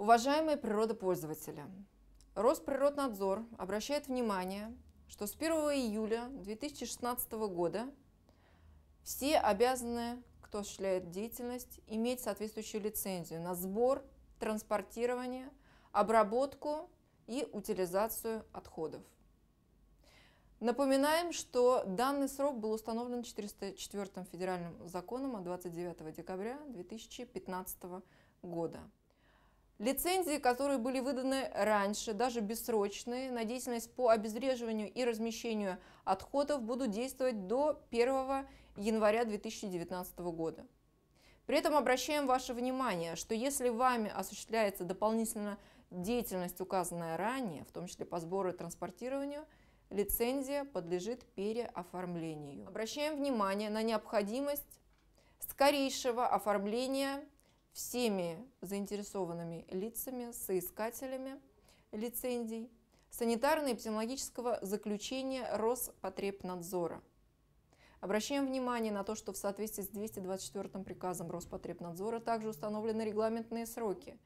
Уважаемые природопользователи, Росприроднадзор обращает внимание, что с 1 июля 2016 года все обязаны, кто осуществляет деятельность, иметь соответствующую лицензию на сбор, транспортирование, обработку и утилизацию отходов. Напоминаем, что данный срок был установлен 404 федеральным законом от 29 декабря 2015 года. Лицензии, которые были выданы раньше, даже бессрочные, на деятельность по обезвреживанию и размещению отходов будут действовать до 1 января 2019 года. При этом обращаем ваше внимание, что если вами осуществляется дополнительно деятельность, указанная ранее, в том числе по сбору и транспортированию, лицензия подлежит переоформлению. Обращаем внимание на необходимость скорейшего оформления всеми заинтересованными лицами, соискателями лицензий, санитарно-эпидемиологического заключения Роспотребнадзора. Обращаем внимание на то, что в соответствии с 224 приказом Роспотребнадзора также установлены регламентные сроки.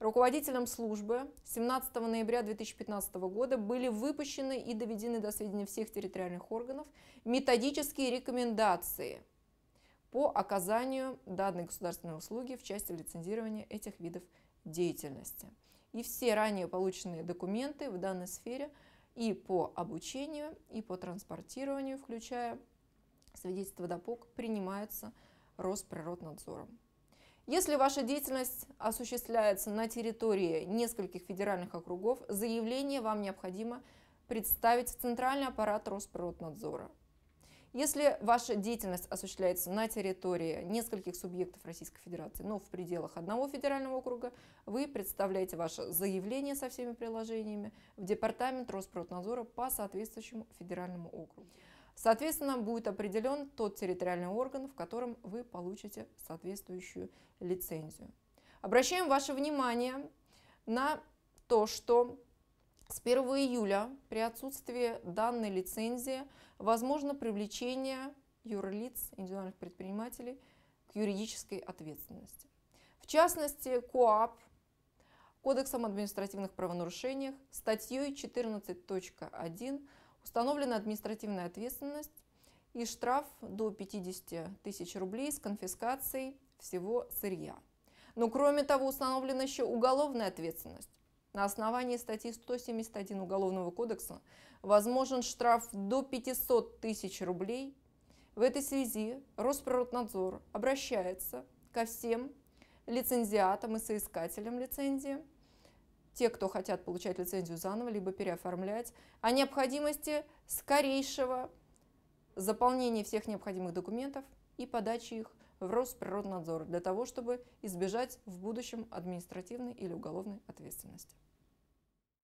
Руководителям службы 17 ноября 2015 года были выпущены и доведены до сведения всех территориальных органов методические рекомендации – по оказанию данной государственной услуги в части лицензирования этих видов деятельности. И все ранее полученные документы в данной сфере и по обучению, и по транспортированию, включая свидетельство ДОПОК, принимаются Росприроднадзором. Если ваша деятельность осуществляется на территории нескольких федеральных округов, заявление вам необходимо представить в Центральный аппарат Росприроднадзора – если ваша деятельность осуществляется на территории нескольких субъектов Российской Федерации, но ну, в пределах одного федерального округа, вы представляете ваше заявление со всеми приложениями в Департамент Росприроднадзора по соответствующему федеральному округу. Соответственно, будет определен тот территориальный орган, в котором вы получите соответствующую лицензию. Обращаем ваше внимание на то, что с 1 июля при отсутствии данной лицензии возможно привлечение юрлиц, индивидуальных предпринимателей к юридической ответственности. В частности, КОАП Кодексом административных правонарушениях статьей 14.1 установлена административная ответственность и штраф до 50 тысяч рублей с конфискацией всего сырья. Но кроме того установлена еще уголовная ответственность на основании статьи 171 Уголовного кодекса возможен штраф до 500 тысяч рублей. В этой связи Росприроднадзор обращается ко всем лицензиатам и соискателям лицензии, те, кто хотят получать лицензию заново, либо переоформлять, о необходимости скорейшего заполнения всех необходимых документов и подачи их в Росприроднадзор для того, чтобы избежать в будущем административной или уголовной ответственности.